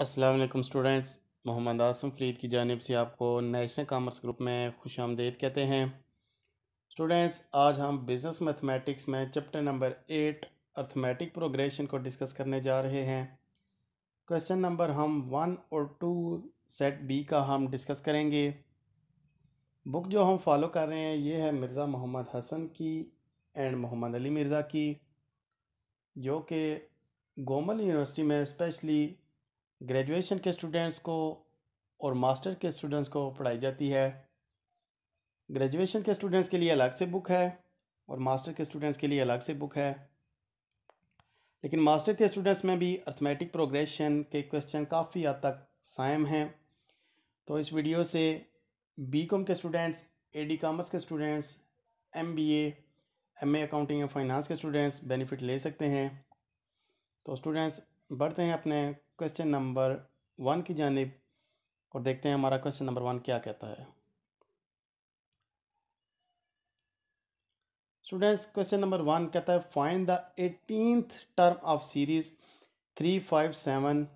अस्सलाम वालेकुम स्टूडेंट्स मोहम्मद आसम फरीद की जानब से आपको नेशनल कामर्स ग्रुप में खुश आमदेद कहते हैं स्टूडेंट्स आज हम बिज़नेस मैथमेटिक्स में chapter number eight arithmetic progression को डिस्कस करने जा रहे हैं क्वेश्चन नंबर हम वन और टू सेट बी का हम डिस्कस करेंगे बुक जो हम फॉलो कर रहे हैं ये है मिर्ज़ा मोहम्मद हसन की एंड मोहम्मद अली मिर्ज़ा की जो कि गोमल यूनिवर्सिटी में स्पेशली ग्रेजुएशन के स्टूडेंट्स को और मास्टर के स्टूडेंट्स को पढ़ाई जाती है ग्रेजुएशन के स्टूडेंट्स के लिए अलग से बुक है और मास्टर के स्टूडेंट्स के लिए अलग से बुक है लेकिन मास्टर के स्टूडेंट्स में भी अर्थमेटिक प्रोग्रेशन के क्वेश्चन काफ़ी हद तक साइम हैं तो इस वीडियो से बी कॉम के स्टूडेंट्स ए डी कामर्स के students M B A M A accounting and finance के स्टूडेंट्स बेनिफिट ले सकते हैं तो स्टूडेंट्स बढ़ते हैं अपने क्वेश्चन नंबर वन की जानब और देखते हैं हमारा क्वेश्चन नंबर वन क्या कहता है स्टूडेंट्स क्वेश्चन नंबर वन कहता है find the eighteenth term of series three five seven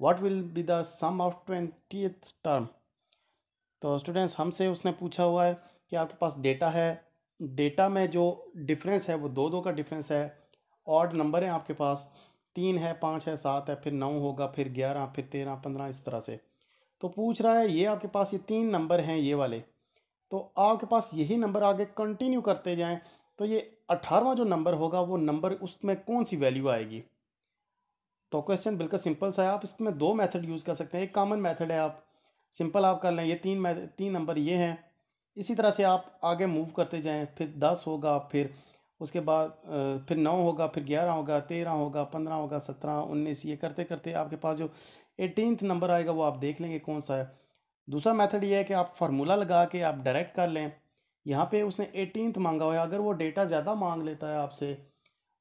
what will be the sum of twenty term तो स्टूडेंट्स हमसे उसने पूछा हुआ है कि आपके पास डेटा है डेटा में जो डिफरेंस है वो दो दो का डिफरेंस है ऑड नंबर है आपके पास तीन है पाँच है सात है फिर नौ होगा फिर ग्यारह फिर तेरह पंद्रह इस तरह से तो पूछ रहा है ये आपके पास ये तीन नंबर हैं ये वाले तो आपके पास यही नंबर आगे कंटिन्यू करते जाएं तो ये अठारहवा जो नंबर होगा वो नंबर उसमें कौन सी वैल्यू आएगी तो क्वेश्चन बिल्कुल सिंपल सा है आप इसमें दो मेथड यूज़ कर सकते हैं एक कॉमन मेथड है आप सिंपल आप कर लें ये तीन तीन नंबर ये हैं इसी तरह से आप आगे मूव करते जाएँ फिर दस होगा फिर उसके बाद फिर नौ होगा फिर ग्यारह होगा तेरह होगा पंद्रह होगा सत्रह उन्नीस ये करते करते आपके पास जो एटीनथ नंबर आएगा वो आप देख लेंगे कौन सा है दूसरा मेथड ये है कि आप फार्मूला लगा के आप डायरेक्ट कर लें यहाँ पे उसने एटीनथ मांगा हुआ है अगर वो डेटा ज़्यादा मांग लेता है आपसे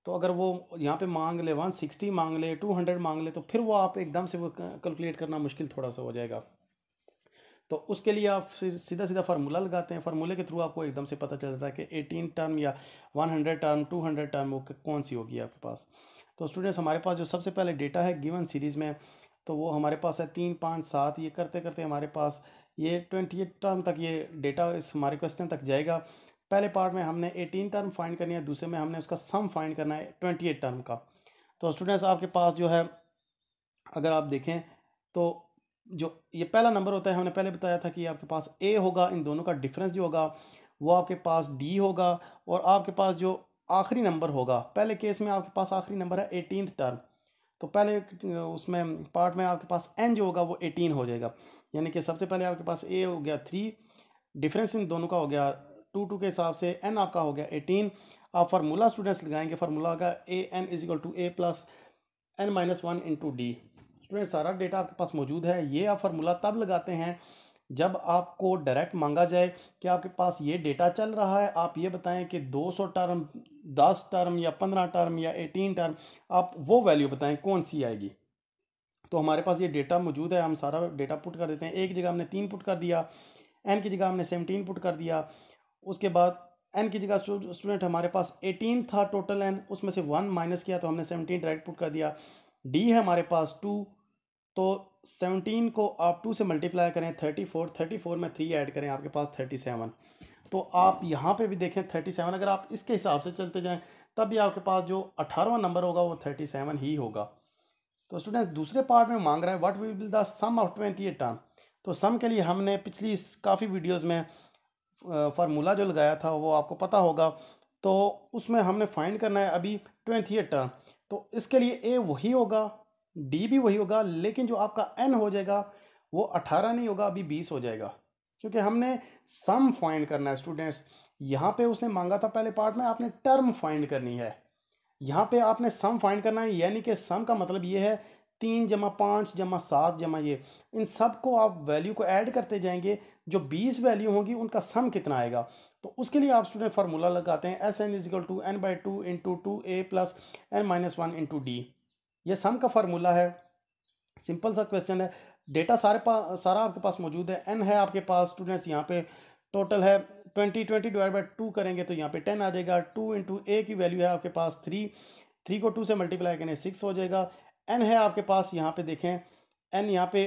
तो अगर वो यहाँ पे मांग ले वन सिक्सटी मांग ले टू हंड्रेड मांग ले तो फिर वो आप एकदम से वो कैलकुलेट करना मुश्किल थोड़ा सा हो जाएगा तो उसके लिए आप फिर सीधा सीधा फार्मूला लगाते हैं फार्मूले के थ्रू आपको एकदम से पता चल जाता है कि एटीन टर्म या one hundred term two hundred term वो कौन सी होगी आपके पास तो स्टूडेंट्स हमारे पास जो सबसे पहले डेटा है गिवन सीरीज़ में तो वो हमारे पास है तीन पाँच सात ये करते करते हमारे पास ये ट्वेंटी एट टर्म तक ये डेटा इस हमारे क्वेश्चन तक जाएगा पहले पार्ट में हमने एटीन टर्म फाइंड करनी है दूसरे में हमने उसका सम फाइंड करना है ट्वेंटी एट टर्म का तो स्टूडेंट्स आपके पास जो है अगर आप देखें तो जो ये पहला नंबर होता है हमने पहले बताया था कि आपके पास ए होगा इन दोनों का डिफरेंस जो होगा वो आपके पास डी होगा और आपके पास जो आखिरी नंबर होगा पहले केस में आपके पास आखिरी नंबर है एटीन टर्म तो पहले उसमें पार्ट में आपके पास एन जो होगा वो एटीन हो जाएगा यानी कि सबसे पहले आपके पास ए हो गया थ्री डिफरेंस इन दोनों का हो गया टू टू के हिसाब से एन आपका हो गया एटीन आप फार्मूला स्टूडेंट्स लगाएंगे फार्मूला का A N equal to A plus N minus one into D student सारा डेटा आपके पास मौजूद है ये आप फार्मूला तब लगाते हैं जब आपको डायरेक्ट मांगा जाए कि आपके पास ये डेटा चल रहा है आप ये बताएं कि 200 टर्म 10 टर्म या 15 टर्म या 18 टर्म आप वो वैल्यू बताएं कौन सी आएगी तो हमारे पास ये डेटा मौजूद है हम सारा डेटा पुट कर देते हैं एक जगह हमने तीन पुट कर दिया एन की जगह हमने सेवनटीन पुट कर दिया उसके बाद एन की जगह स्टूडेंट हमारे पास एटीन था टोटल एन उसमें से वन माइनस किया तो हमने सेवनटीन डायरेक्ट पुट कर दिया डी है हमारे पास टू तो सेवनटीन को आप टू से मल्टीप्लाई करें थर्टी फोर थर्टी फोर में थ्री ऐड करें आपके पास थर्टी सेवन तो आप यहाँ पे भी देखें थर्टी सेवन अगर आप इसके हिसाब से चलते जाएं तब भी आपके पास जो अठारहवा नंबर होगा वो थर्टी सेवन ही होगा तो स्टूडेंट्स दूसरे पार्ट में मांग रहे हैं what will the sum of twenty eight term तो सम के लिए हमने पिछली काफ़ी वीडियोज़ में फार्मूला जो लगाया था वो आपको पता होगा तो उसमें हमने फाइंड करना है अभी ट्वेंटी एट टर्म तो इसके लिए ए वही होगा डी भी वही होगा लेकिन जो आपका एन हो जाएगा वो अठारह नहीं होगा अभी बीस हो जाएगा क्योंकि हमने सम फाइंड करना है स्टूडेंट्स यहाँ पे उसने मांगा था पहले पार्ट में आपने टर्म फाइंड करनी है यहाँ पे आपने सम फाइंड करना है यानी कि सम का मतलब ये है तीन जमा पाँच जमा सात जमा ये इन सब को आप वैल्यू को ऐड करते जाएंगे जो बीस वैल्यू होगी उनका सम कितना आएगा तो उसके लिए आप स्टूडेंट फार्मूला लगाते हैं S N equal to N by two into two A plus N minus one into D ये सम का फार्मूला है सिंपल सा क्वेश्चन है डेटा सारे पा सारा आपके पास मौजूद है एन है आपके पास स्टूडेंट्स यहाँ पे टोटल है twenty twenty divide by two करेंगे तो यहाँ पे टेन आ जाएगा टू इंटू ए की वैल्यू है आपके पास थ्री थ्री को टू से मल्टीप्लाई करें सिक्स हो जाएगा एन है आपके पास यहाँ पे देखें एन यहाँ पे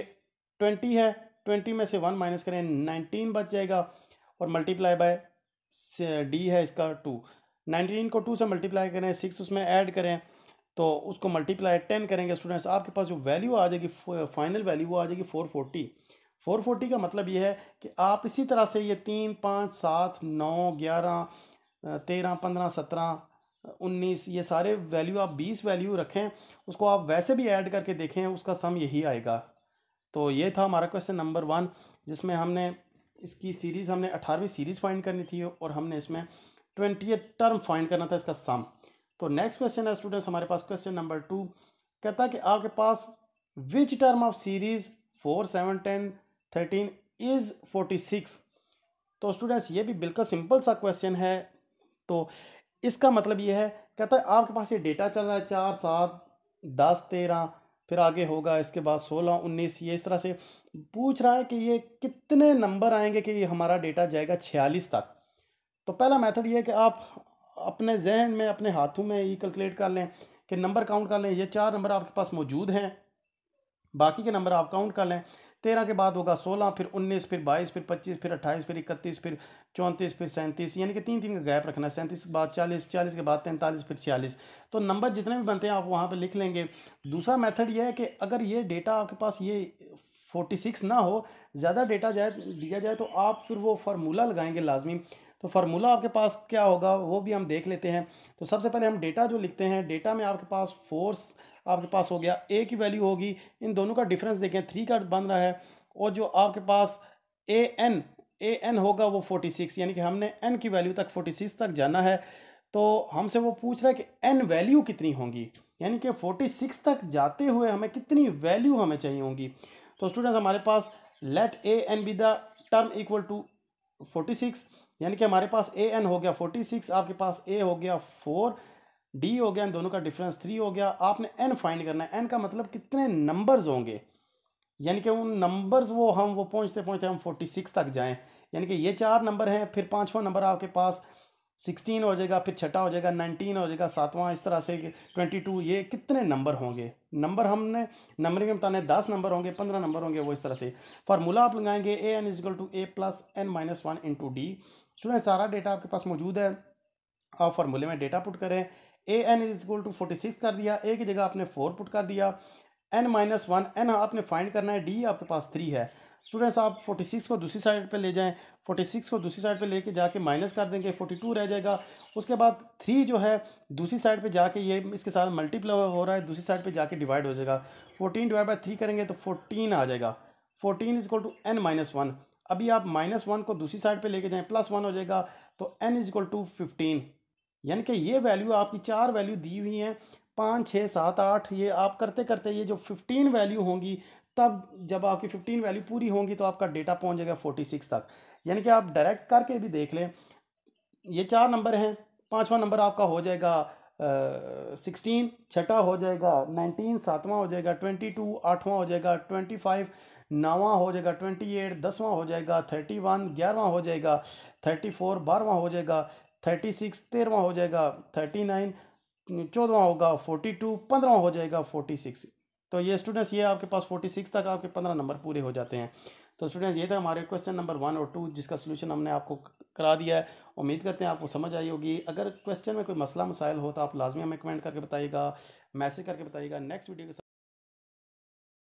ट्वेंटी है ट्वेंटी में से वन माइनस करें नाइनटीन बच जाएगा और मल्टीप्लाई बाय डी है इसका टू नाइनटीन को टू से मल्टीप्लाई करें सिक्स उसमें ऐड करें तो उसको मल्टीप्लाई टेन करेंगे स्टूडेंट्स आपके पास जो वैल्यू आ जाएगी फाइनल वैल्यू वो आ जाएगी फोर फोर्टी फोर फोर्टी का मतलब ये है कि आप इसी तरह से ये तीन पाँच सात नौ ग्यारह तेरह पंद्रह सत्रह उन्नीस ये सारे वैल्यू आप बीस वैल्यू रखें उसको आप वैसे भी ऐड करके देखें उसका सम यही आएगा तो ये था हमारा क्वेश्चन नंबर वन जिसमें हमने इसकी सीरीज़ हमने अठारहवीं सीरीज़ फाइंड करनी थी और हमने इसमें ट्वेंटी टर्म फाइंड करना था इसका सम तो नेक्स्ट क्वेश्चन है स्टूडेंट्स हमारे पास क्वेश्चन नंबर टू कहता है कि आपके पास which term of series four seven ten thirteen is forty six तो स्टूडेंट्स ये भी बिल्कुल सिंपल सा क्वेश्चन है तो इसका मतलब ये है कहता है आपके पास ये डेटा चल रहा है चार सात दस तेरह फिर आगे होगा इसके बाद सोलह उन्नीस ये इस तरह से पूछ रहा है कि ये कितने नंबर आएंगे कि ये हमारा डेटा जाएगा छियालीस तक तो पहला मेथड ये है कि आप अपने जहन में अपने हाथों में ये कैलकुलेट कर लें कि नंबर काउंट कर लें ये चार नंबर आपके पास मौजूद हैं बाकी के नंबर आप काउंट कर लें तेरह के बाद होगा सोलह फिर उन्नीस फिर बाईस फिर पच्चीस फिर अट्ठाईस फिर इकतीस फिर चौंतीस फिर सैंतीस यानी कि तीन तीन का गैप रखना है सैंतीस के बाद चालीस चालीस के बाद तैंतालीस फिर छियालीस तो नंबर जितने भी बनते हैं आप वहाँ पर लिख लेंगे दूसरा मैथड यह है कि अगर ये डेटा आपके पास ये फोर्टी सिक्स ना हो ज़्यादा डेटा जाए दिया जाए तो आप फिर वो फार्मूला लगाएंगे लाजमी तो फार्मूला आपके पास क्या होगा वो भी हम देख लेते हैं तो सबसे पहले हम डेटा जो लिखते हैं डेटा में आपके पास फोर्स आपके पास हो गया ए की वैल्यू होगी इन दोनों का डिफरेंस देखें थ्री का बन रहा है और जो आपके पास ए एन ए एन होगा वो फोर्टी सिक्स यानी कि हमने एन की वैल्यू तक फोर्टी सिक्स तक जाना है तो हमसे वो पूछ रहा है कि एन वैल्यू कितनी होगी यानी कि फोर्टी सिक्स तक जाते हुए हमें कितनी वैल्यू हमें चाहिए होंगी तो स्टूडेंट्स हमारे पास let A N be the term equal to forty six यानी कि हमारे पास ए एन हो गया फोर्टी सिक्स आपके पास ए हो गया फोर डी हो गया इन दोनों का डिफरेंस थ्री हो गया आपने एन फाइंड करना है एन का मतलब कितने नंबर्स होंगे यानी कि उन नंबर्स वो हम वो पहुँचते पहुँचते हम फोर्टी सिक्स तक जाएँ यानी कि ये चार नंबर हैं फिर पाँचवा नंबर आपके पास सिक्सटीन हो जाएगा फिर छठा हो जाएगा नाइनटीन हो जाएगा सातवां इस तरह से ट्वेंटी टू ये कितने नंबर होंगे नंबर हमने नंबरिंग में बताने दस नंबर होंगे पंद्रह नंबर होंगे वो इस तरह से फार्मूला आप लगाएंगे A N equal to A plus N minus one into D student सारा डेटा आपके पास मौजूद है आप फार्मूले में डेटा पुट करें A N is equal to forty six कर दिया ए की जगह आपने फोर पुट कर दिया एन माइनस वन एन आपने फाइंड करना है डी आपके पास थ्री है स्टूडेंट्स आप फोर्टी सिक्स को दूसरी साइड पर ले जाएँ फोर्टी सिक्स को दूसरी साइड पे लेके जाके माइनस कर देंगे फोर्टी टू रह जाएगा उसके बाद थ्री जो है दूसरी साइड पे जाके ये इसके साथ मल्टीप्लाई हो रहा है दूसरी साइड पे जाके डिवाइड हो जाएगा फोर्टीन डिवाइड बाई थ्री करेंगे तो फोर्टीन आ जाएगा fourteen equal to N minus one अभी आप माइनस वन को दूसरी साइड पे लेके जाएं प्लस वन हो जाएगा तो एन इजक्ल टू फिफ्टीन यानी कि ये वैल्यू आपकी चार वैल्यू दी हुई हैं पाँच छः सात आठ ये आप करते करते ये जो फिफ्टीन वैल्यू होंगी तब जब आपकी फिफ्टीन वैल्यू पूरी होंगी तो आपका डेटा पहुंच जाएगा फोर्टी सिक्स तक यानी कि आप डायरेक्ट करके भी देख लें ये चार नंबर हैं पाँचवा नंबर आपका हो जाएगा सिक्सटीन छठा हो जाएगा नाइनटीन सातवां हो जाएगा ट्वेंटी टू आठवां हो जाएगा ट्वेंटी फाइव नौवां हो जाएगा ट्वेंटी एट दसवां हो जाएगा थर्टी वन ग्यारहवा हो जाएगा थर्टी फोर बारहवा हो जाएगा थर्टी सिक्स तेरहवा हो जाएगा थर्टी नाइन चौदहवा होगा फोर्टी टू पंद्रह हो जाएगा फोर्टी सिक्स तो ये स्टूडेंट्स ये आपके पास फोर्टी सिक्स तक आपके पंद्रह नंबर पूरे हो जाते हैं तो स्टूडेंट्स ये था हमारे क्वेश्चन नंबर वन और टू जिसका सोल्यूशन हमने आपको करा दिया है उम्मीद करते हैं आपको समझ आई होगी अगर क्वेश्चन में कोई मसला मसाइल हो तो आप लाजमी हमें कमेंट करके बताइएगा मैसेज करके बताइएगा नेक्स्ट वीडियो के